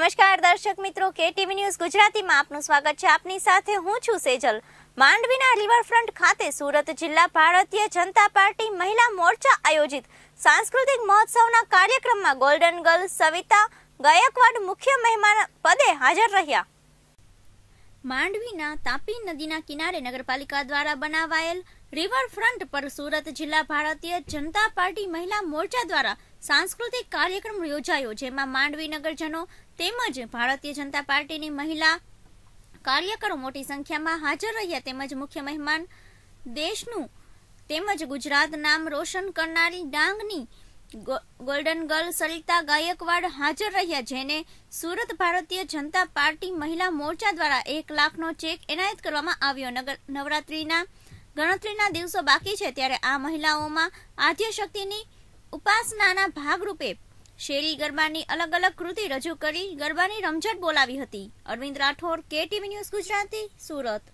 નમસ્કાર દર્શક મિત્રો કે ટીવી ન્યૂઝ ગુજરાતીમાં આપનું સ્વાગત છે આપની સાથે હું છું સેજલ માંડવીના રિવરફ્રન્ટ ખાતે સુરત જિલ્લા ભારતીય જનતા પાર્ટી મહિલા મોરચા આયોજિત સાંસ્કૃતિક મહોત્સવના કાર્યક્રમમાં ગોલ્ડન ગર્લ સવિતા ગાયકવાડ મુખ્ય મહેમાન પદે હાજર રહ્યા માંડવીના તાપી નદીના કિનારે નગરપાલિકા દ્વારા બનાવાયેલ રિવરફ્રન્ટ પર સુરત જિલ્લા ભારતીય જનતા પાર્ટી મહિલા મોરચા દ્વારા સાંસ્કૃતિક કાર્યક્રમ યોજાયો જેમાં માંડવી નગરજનો તેમજ ભારતીય જનતા પાર્ટીની મહિલા કાર્યકરો મોટી સંખ્યામાં હાજર રહ્યા તેમજ મુખ્ય મહેમાન દેશનું તેમજ ગુજરાત નામ રોશન કરનારી ડાંગની ગોલ્ડન ગર્લ સરિતા ગાયકવાડ હાજર રહ્યા જેને સુરત ભારતીય જનતા પાર્ટી મહિલા મોરચા દ્વારા એક લાખનો ચેક એનાયત કરવામાં આવ્યો નવરાત્રિના ગણતરીના દિવસો બાકી છે ત્યારે આ મહિલાઓમાં આદ્યશક્તિની ઉપાસનાના ભાગરૂપે શેરી ગરબાની અલગ અલગ કૃતિ રજૂ કરી ગરબાની રમઝટ બોલાવી હતી અરવિંદ રાઠોડ કેટીવી ન્યૂઝ ગુજરાતી સુરત